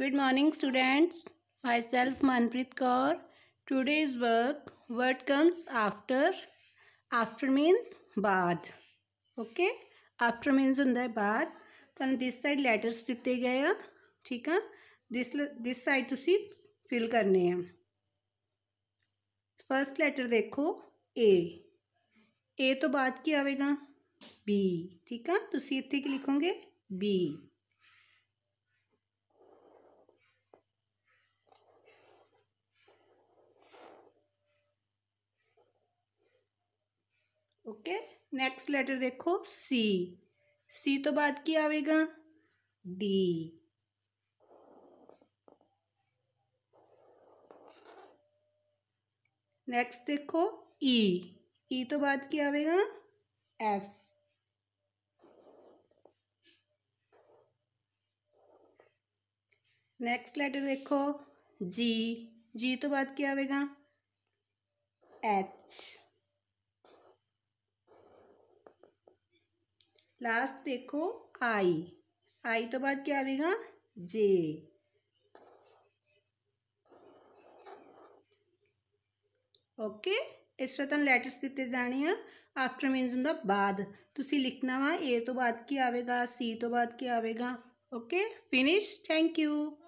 Good morning students myself Manpreet Kaur today's work word comes after after means बाद okay after means होंगे बाद side letters दिते गए हैं ठीक है दिस दिस साइड तुम फिल करने हैं फर्स्ट लैटर देखो ए ए तो बाद आएगा बी ठीक है तुम तो इतने की लिखोगे बी ओके नेक्स्ट लेटर देखो सी सी तो बाद की आएगा डी नेक्स्ट देखो ई e. ई e तो बाद की आएगा एफ नेक्स्ट लेटर देखो जी जी तो बाद क्या आएगा एच लास्ट देखो आई आई तो बाद क्या आएगा जे ओके इस तरह तुम लैटर्स दिते जाने हैं आफ्टर मीनस हूँ बाद तुसी लिखना वा ए तो बाद की आएगा सी तो बाद की आएगा ओके फिनिश थैंक यू